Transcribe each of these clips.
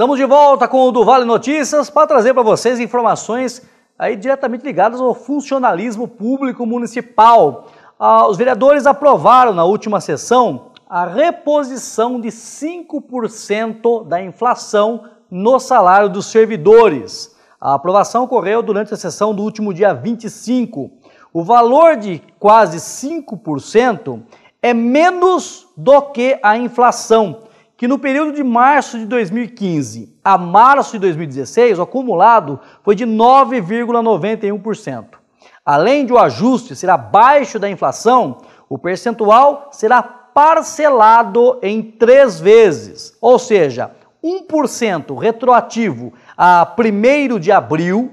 Estamos de volta com o Duval Notícias para trazer para vocês informações aí diretamente ligadas ao funcionalismo público municipal. Ah, os vereadores aprovaram na última sessão a reposição de 5% da inflação no salário dos servidores. A aprovação ocorreu durante a sessão do último dia 25. O valor de quase 5% é menos do que a inflação que no período de março de 2015 a março de 2016, o acumulado foi de 9,91%. Além de o ajuste ser abaixo da inflação, o percentual será parcelado em três vezes, ou seja, 1% retroativo a 1 de abril,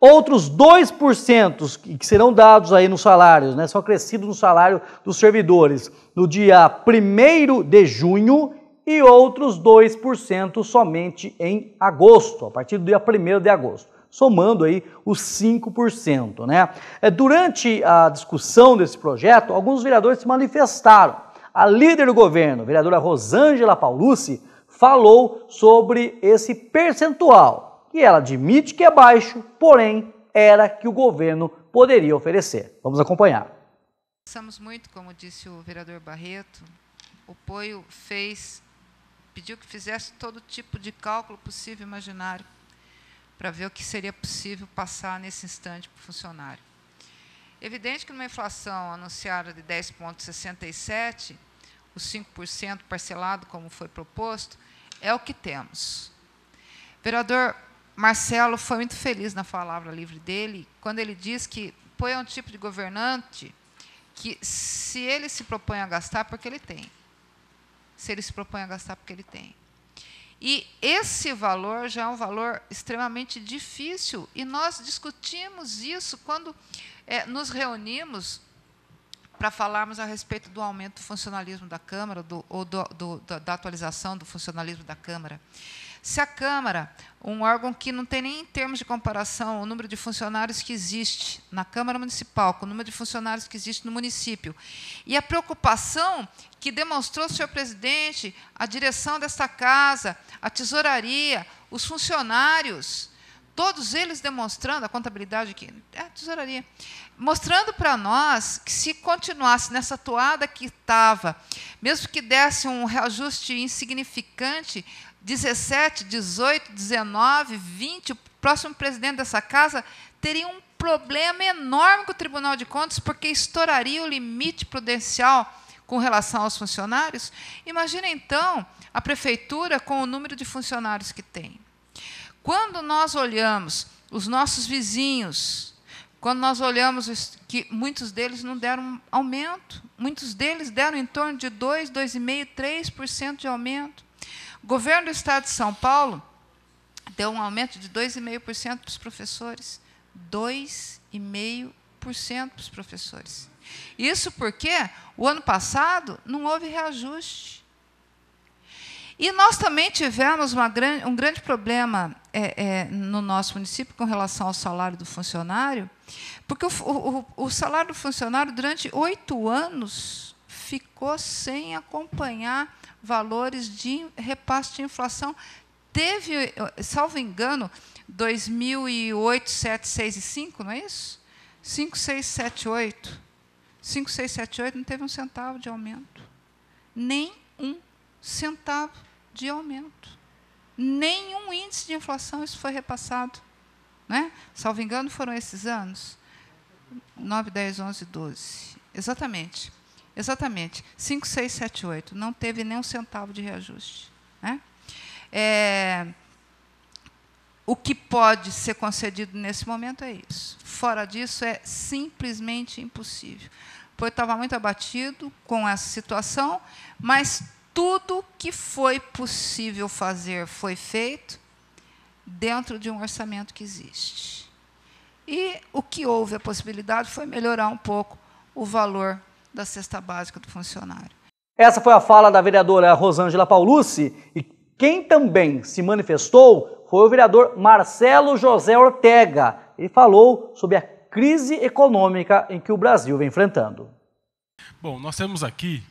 outros 2% que serão dados aí nos salários, né, são acrescidos no salário dos servidores no dia 1 de junho e outros 2% somente em agosto, a partir do dia 1 de agosto, somando aí os 5%. Né? É, durante a discussão desse projeto, alguns vereadores se manifestaram. A líder do governo, a vereadora Rosângela Paulucci, falou sobre esse percentual, que ela admite que é baixo, porém era que o governo poderia oferecer. Vamos acompanhar. pensamos muito, como disse o vereador Barreto, o POIO fez pediu que fizesse todo tipo de cálculo possível e imaginário para ver o que seria possível passar nesse instante para o funcionário. Evidente que numa inflação anunciada de 10,67, os 5% parcelado, como foi proposto, é o que temos. O vereador Marcelo foi muito feliz na palavra livre dele, quando ele diz que põe um tipo de governante que, se ele se propõe a gastar, porque ele tem se ele se propõe a gastar porque ele tem. E esse valor já é um valor extremamente difícil, e nós discutimos isso quando é, nos reunimos para falarmos a respeito do aumento do funcionalismo da Câmara, do, ou do, do, da, da atualização do funcionalismo da Câmara. Se a Câmara, um órgão que não tem nem em termos de comparação o número de funcionários que existe na Câmara Municipal com o número de funcionários que existe no município, e a preocupação que demonstrou, senhor presidente, a direção desta casa, a tesouraria, os funcionários todos eles demonstrando a contabilidade aqui, é a tesouraria, mostrando para nós que se continuasse nessa toada que estava, mesmo que desse um reajuste insignificante, 17, 18, 19, 20, o próximo presidente dessa casa teria um problema enorme com o Tribunal de Contas, porque estouraria o limite prudencial com relação aos funcionários. Imagina então a prefeitura com o número de funcionários que tem. Quando nós olhamos os nossos vizinhos, quando nós olhamos que muitos deles não deram aumento, muitos deles deram em torno de 2, 2,5%, 3% de aumento. O governo do Estado de São Paulo deu um aumento de 2,5% para os professores. 2,5% para os professores. Isso porque o ano passado não houve reajuste. E nós também tivemos grande, um grande problema é, é, no nosso município com relação ao salário do funcionário, porque o, o, o salário do funcionário, durante oito anos, ficou sem acompanhar valores de repasse de inflação. Teve, salvo engano, 2008, 7, 6 e 5, não é isso? 5, 6, 7, 8. 5, 6, 7, 8 não teve um centavo de aumento. Nem um centavo de aumento. Nenhum índice de inflação isso foi repassado. Né? Salvo engano, foram esses anos? 9, 10, 11, 12. Exatamente. Exatamente. 5, 6, 7, 8. Não teve nem um centavo de reajuste. Né? É, o que pode ser concedido nesse momento é isso. Fora disso, é simplesmente impossível. Pois estava muito abatido com essa situação, mas tudo que foi possível fazer foi feito dentro de um orçamento que existe. E o que houve a possibilidade foi melhorar um pouco o valor da cesta básica do funcionário. Essa foi a fala da vereadora Rosângela Paulucci e quem também se manifestou foi o vereador Marcelo José Ortega. Ele falou sobre a crise econômica em que o Brasil vem enfrentando. Bom, nós temos aqui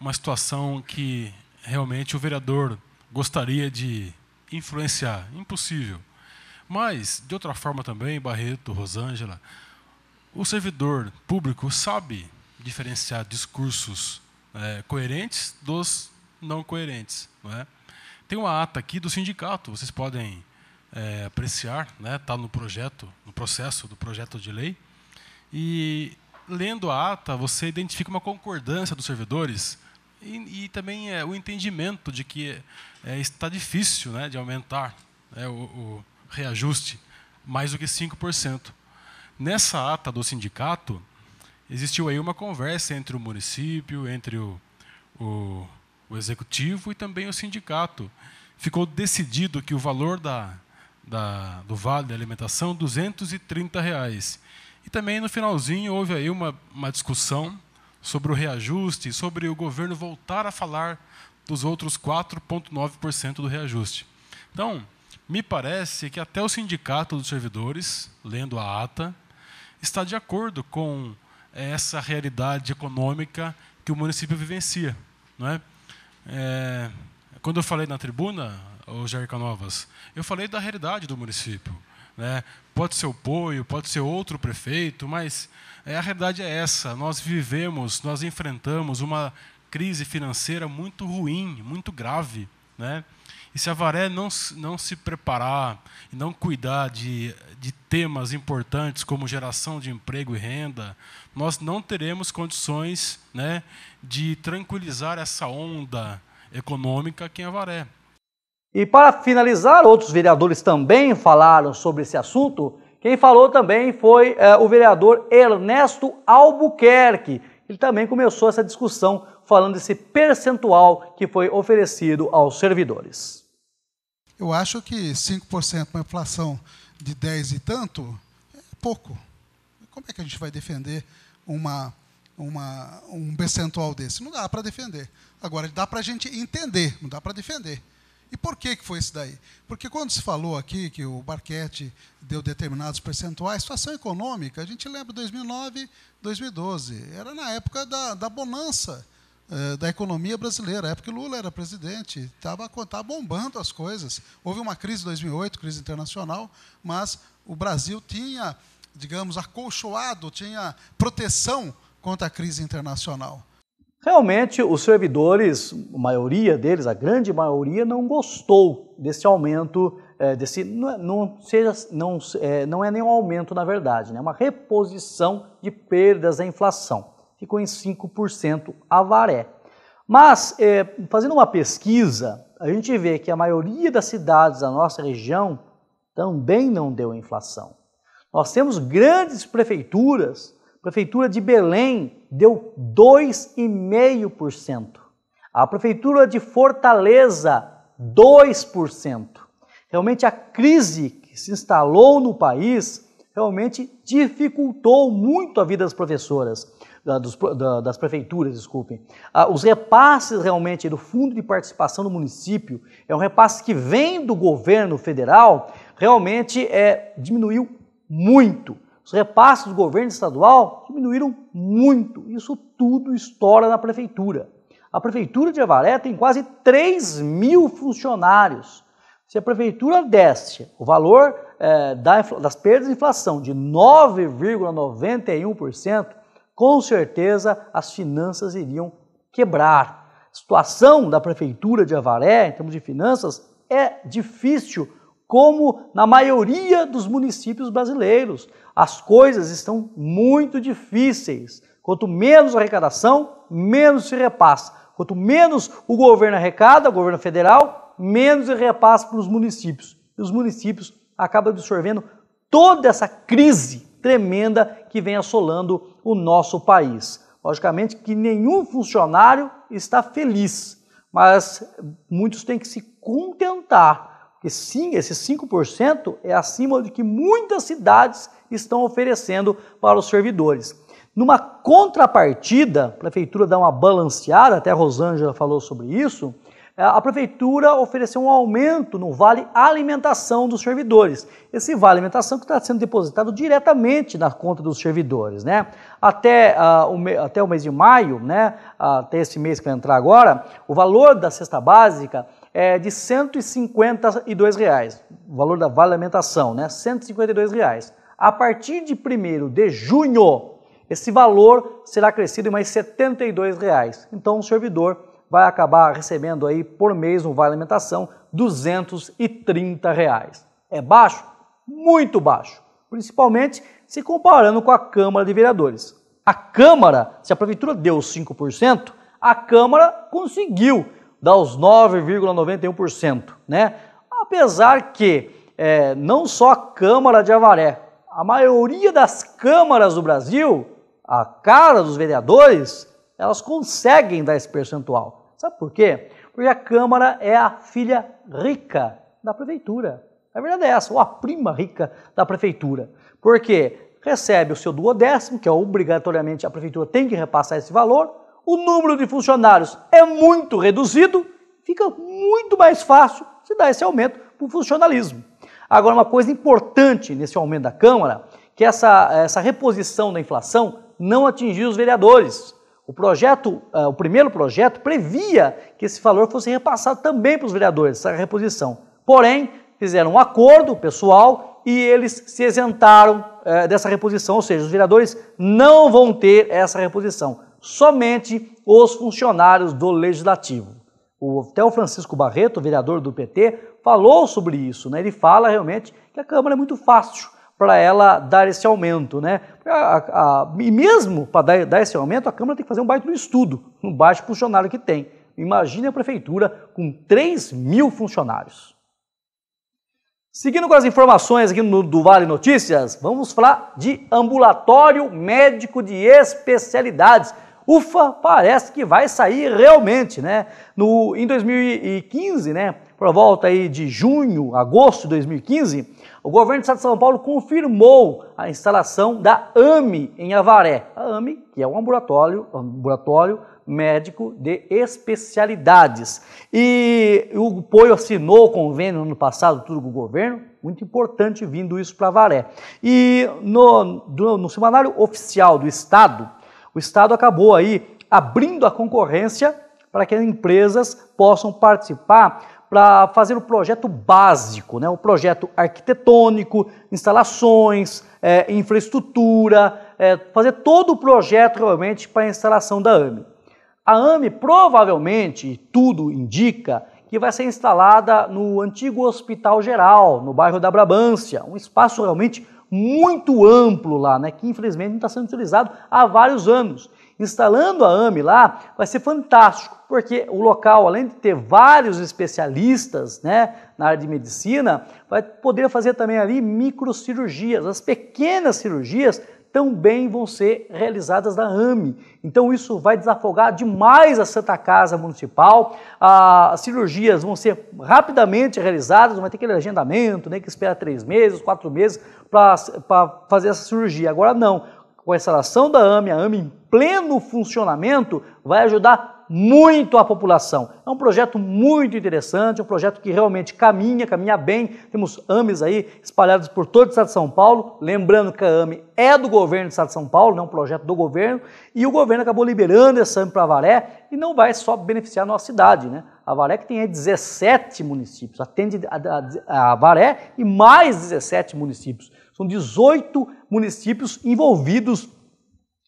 uma situação que realmente o vereador gostaria de influenciar. Impossível. Mas, de outra forma também, Barreto, Rosângela, o servidor público sabe diferenciar discursos é, coerentes dos não coerentes. Não é? Tem uma ata aqui do sindicato, vocês podem é, apreciar, está né? Tá no projeto, no processo do projeto de lei. E lendo a ata, você identifica uma concordância dos servidores e, e também é, o entendimento de que é, está difícil né, de aumentar né, o, o reajuste mais do que 5%. Nessa ata do sindicato, existiu aí uma conversa entre o município, entre o, o, o, executivo e também o sindicato. Ficou decidido que o valor da, da, do vale da alimentação, 230 reais. E também no finalzinho houve aí uma, uma discussão sobre o reajuste, sobre o governo voltar a falar dos outros 4,9% do reajuste. Então, me parece que até o sindicato dos servidores, lendo a ata, está de acordo com essa realidade econômica que o município vivencia. Não é? é quando eu falei na tribuna, o Jair Canovas, eu falei da realidade do município. Né? pode ser o Poio, pode ser outro prefeito, mas é, a realidade é essa. Nós vivemos, nós enfrentamos uma crise financeira muito ruim, muito grave. Né? E se a Varé não, não se preparar e não cuidar de, de temas importantes como geração de emprego e renda, nós não teremos condições né, de tranquilizar essa onda econômica que é a Varé. E para finalizar, outros vereadores também falaram sobre esse assunto. Quem falou também foi é, o vereador Ernesto Albuquerque. Ele também começou essa discussão falando desse percentual que foi oferecido aos servidores. Eu acho que 5% uma inflação de 10 e tanto é pouco. Como é que a gente vai defender uma, uma um percentual desse? Não dá para defender. Agora, dá para a gente entender, não dá para defender. E por que, que foi isso daí? Porque quando se falou aqui que o Barquete deu determinados percentuais, situação econômica, a gente lembra 2009, 2012, era na época da, da bonança eh, da economia brasileira, a época que Lula era presidente, estava tava tá bombando as coisas. Houve uma crise em 2008, crise internacional, mas o Brasil tinha, digamos, acolchoado, tinha proteção contra a crise internacional. Realmente, os servidores, a maioria deles, a grande maioria, não gostou desse aumento, é, desse, não, é, não, seja, não, é, não é nem um aumento, na verdade, né? é né? uma reposição de perdas da inflação. Ficou em 5% avaré. Mas, é, fazendo uma pesquisa, a gente vê que a maioria das cidades da nossa região também não deu inflação. Nós temos grandes prefeituras Prefeitura de Belém deu 2,5%. A Prefeitura de Fortaleza, 2%. Realmente a crise que se instalou no país realmente dificultou muito a vida das professoras, das prefeituras, desculpem. Ah, os repasses realmente do Fundo de Participação do Município, é um repasse que vem do governo federal, realmente é, diminuiu muito. Os repasses do governo estadual diminuíram muito. Isso tudo estoura na prefeitura. A prefeitura de Avaré tem quase 3 mil funcionários. Se a prefeitura desse o valor é, das perdas de inflação de 9,91%, com certeza as finanças iriam quebrar. A situação da prefeitura de Avaré, em termos de finanças, é difícil como na maioria dos municípios brasileiros. As coisas estão muito difíceis. Quanto menos arrecadação, menos se repassa. Quanto menos o governo arrecada, o governo federal, menos se repassa para os municípios. E os municípios acabam absorvendo toda essa crise tremenda que vem assolando o nosso país. Logicamente que nenhum funcionário está feliz, mas muitos têm que se contentar que sim, esse 5% é acima do que muitas cidades estão oferecendo para os servidores. Numa contrapartida, a prefeitura dá uma balanceada, até a Rosângela falou sobre isso, é, a prefeitura ofereceu um aumento no vale alimentação dos servidores. Esse vale alimentação que está sendo depositado diretamente na conta dos servidores, né? Até, uh, o, até o mês de maio, né? Uh, até esse mês que vai entrar agora, o valor da cesta básica é de R$ reais, o valor da vale alimentação, né? R$ reais. A partir de 1 de junho, esse valor será crescido em mais R$ reais. Então o servidor vai acabar recebendo aí por mês um vale alimentação R$ reais. É baixo? Muito baixo, principalmente se comparando com a Câmara de Vereadores. A Câmara, se a Prefeitura deu 5%, a Câmara conseguiu dá os 9,91%. Né? Apesar que é, não só a Câmara de Avaré, a maioria das câmaras do Brasil, a cara dos vereadores, elas conseguem dar esse percentual. Sabe por quê? Porque a Câmara é a filha rica da prefeitura. A verdade é essa, ou a prima rica da prefeitura. Porque recebe o seu duodécimo, que é obrigatoriamente a prefeitura tem que repassar esse valor, o número de funcionários é muito reduzido, fica muito mais fácil se dar esse aumento para o funcionalismo. Agora, uma coisa importante nesse aumento da Câmara, que essa, essa reposição da inflação não atingiu os vereadores. O projeto, uh, o primeiro projeto previa que esse valor fosse repassado também para os vereadores, essa reposição. Porém, fizeram um acordo pessoal e eles se isentaram uh, dessa reposição, ou seja, os vereadores não vão ter essa reposição somente os funcionários do Legislativo. O até o Francisco Barreto, vereador do PT, falou sobre isso. Né? Ele fala realmente que a Câmara é muito fácil para ela dar esse aumento. Né? A, a, e mesmo para dar, dar esse aumento, a Câmara tem que fazer um baita no estudo, um baixo funcionário que tem. Imagine a prefeitura com 3 mil funcionários. Seguindo com as informações aqui no, do Vale Notícias, vamos falar de ambulatório médico de especialidades ufa, parece que vai sair realmente, né? No, em 2015, né, por volta aí de junho, agosto de 2015, o governo do estado de São Paulo confirmou a instalação da AME em Avaré. A AME, que é um ambulatório, ambulatório médico de especialidades. E o Poio assinou o convênio no ano passado, tudo com o governo, muito importante vindo isso para Avaré. E no, no semanário oficial do Estado, o Estado acabou aí abrindo a concorrência para que as empresas possam participar para fazer o projeto básico, né? o projeto arquitetônico, instalações, é, infraestrutura, é, fazer todo o projeto realmente para a instalação da AME. A AME provavelmente, tudo indica, que vai ser instalada no antigo Hospital Geral, no bairro da Brabância, um espaço realmente muito amplo lá, né, que infelizmente não está sendo utilizado há vários anos. Instalando a AME lá vai ser fantástico, porque o local, além de ter vários especialistas né, na área de medicina, vai poder fazer também ali microcirurgias. As pequenas cirurgias também vão ser realizadas na AME. Então isso vai desafogar demais a Santa Casa Municipal. Ah, as cirurgias vão ser rapidamente realizadas, Não vai ter aquele agendamento, né, que espera três meses, quatro meses para fazer essa cirurgia. Agora não. Com a instalação da AME, a AME em pleno funcionamento, vai ajudar muito à população. É um projeto muito interessante, um projeto que realmente caminha, caminha bem. Temos AMES aí espalhados por todo o Estado de São Paulo. Lembrando que a AME é do governo do Estado de São Paulo, não é um projeto do governo, e o governo acabou liberando essa AME para Avaré e não vai só beneficiar a nossa cidade, né? A Varé que tem 17 municípios, atende a Varé e mais 17 municípios. São 18 municípios envolvidos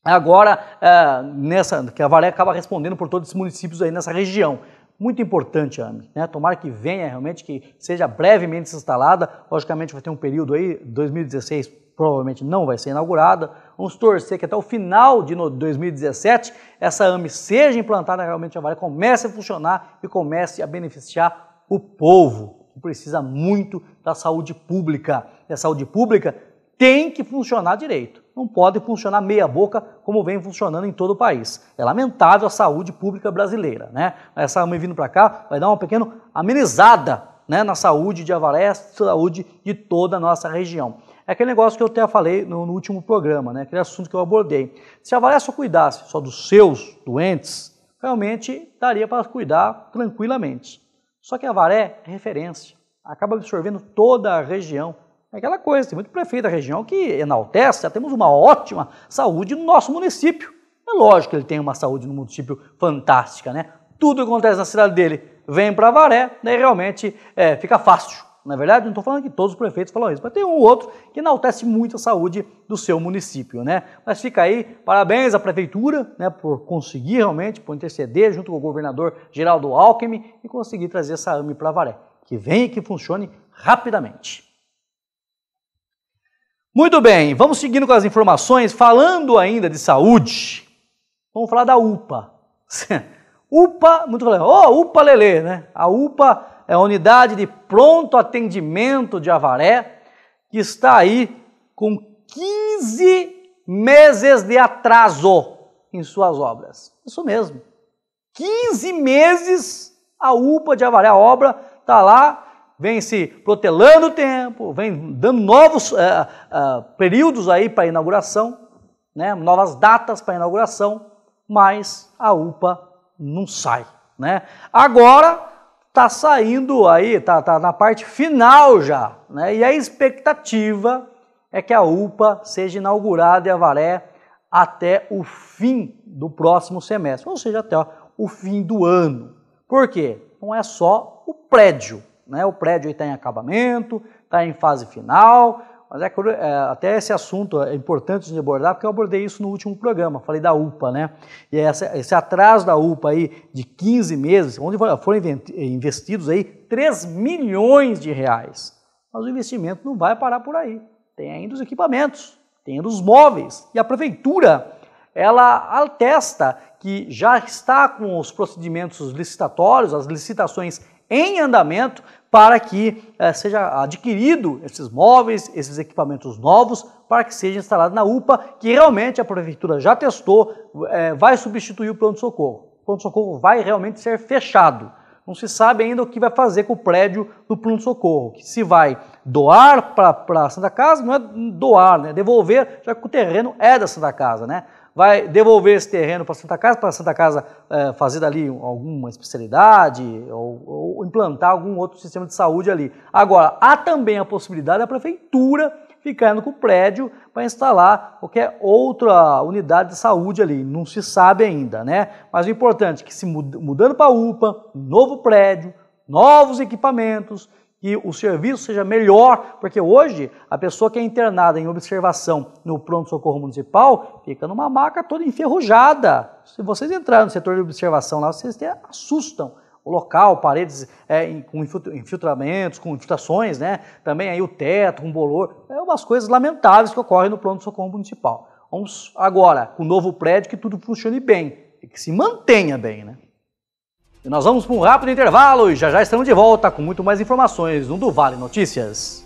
agora é, nessa que a Varé acaba respondendo por todos os municípios aí nessa região. Muito importante, AME, né? Tomara que venha realmente, que seja brevemente instalada. Logicamente vai ter um período aí, 2016 provavelmente não vai ser inaugurada. Vamos torcer que até o final de 2017 essa AME seja implantada realmente, a Varé comece a funcionar e comece a beneficiar o povo, que precisa muito da saúde pública. E a saúde pública tem que funcionar direito não pode funcionar meia boca como vem funcionando em todo o país. É lamentável a saúde pública brasileira, né? Essa mãe vindo para cá vai dar uma pequena amenizada né, na saúde de Avaré, saúde de toda a nossa região. É aquele negócio que eu até falei no, no último programa, né, aquele assunto que eu abordei. Se Avaré só cuidasse só dos seus doentes, realmente daria para cuidar tranquilamente. Só que Avaré é referência, acaba absorvendo toda a região, é aquela coisa, tem muito prefeito da região que enaltece, já temos uma ótima saúde no nosso município. É lógico que ele tem uma saúde no município fantástica, né? Tudo acontece na cidade dele. Vem para Varé, daí realmente é, fica fácil. Na é verdade, não estou falando que todos os prefeitos falam isso, mas tem um ou outro que enaltece muito a saúde do seu município, né? Mas fica aí, parabéns à prefeitura, né, por conseguir realmente, por interceder junto com o governador Geraldo Alckmin e conseguir trazer essa AME para Varé, que venha e que funcione rapidamente. Muito bem, vamos seguindo com as informações, falando ainda de saúde. Vamos falar da UPA. UPA, muito falando, oh, UPA Lelê, né? A UPA é a unidade de pronto atendimento de Avaré, que está aí com 15 meses de atraso em suas obras. Isso mesmo. 15 meses a UPA de Avaré, a obra está lá vem se protelando o tempo, vem dando novos é, é, períodos aí para inauguração, né? novas datas para inauguração, mas a UPA não sai. Né? Agora está saindo aí, está tá na parte final já, né? e a expectativa é que a UPA seja inaugurada em Avaré até o fim do próximo semestre, ou seja, até ó, o fim do ano. Por quê? Não é só o prédio, né? O prédio está em acabamento, está em fase final, mas é, é, até esse assunto é importante de abordar, porque eu abordei isso no último programa, falei da UPA, né? E é essa, esse atraso da UPA aí de 15 meses, onde foram investidos aí 3 milhões de reais. Mas o investimento não vai parar por aí. Tem ainda os equipamentos, tem ainda os móveis. E a prefeitura, ela atesta que já está com os procedimentos licitatórios, as licitações em andamento para que é, seja adquirido esses móveis, esses equipamentos novos, para que seja instalado na UPA, que realmente a prefeitura já testou, é, vai substituir o pronto-socorro. O pronto-socorro vai realmente ser fechado. Não se sabe ainda o que vai fazer com o prédio do pronto-socorro, que se vai doar para a Santa Casa, não é doar, né? devolver, já que o terreno é da Santa Casa, né? vai devolver esse terreno para Santa Casa, para a Santa Casa é, fazer dali alguma especialidade ou, ou, implantar algum outro sistema de saúde ali. Agora, há também a possibilidade da prefeitura ficando com o prédio para instalar qualquer outra unidade de saúde ali. Não se sabe ainda, né? Mas o importante é que se mudando para a UPA, um novo prédio, novos equipamentos, que o serviço seja melhor, porque hoje a pessoa que é internada em observação no pronto-socorro municipal fica numa maca toda enferrujada. Se vocês entrarem no setor de observação lá, vocês até assustam o local, paredes é, com infiltramentos, com infiltrações, né? também aí o teto, com um bolor, é umas coisas lamentáveis que ocorrem no pronto-socorro municipal. Vamos agora, com o novo prédio, que tudo funcione bem, e que se mantenha bem, né? E nós vamos para um rápido intervalo e já já estamos de volta com muito mais informações no do Vale Notícias.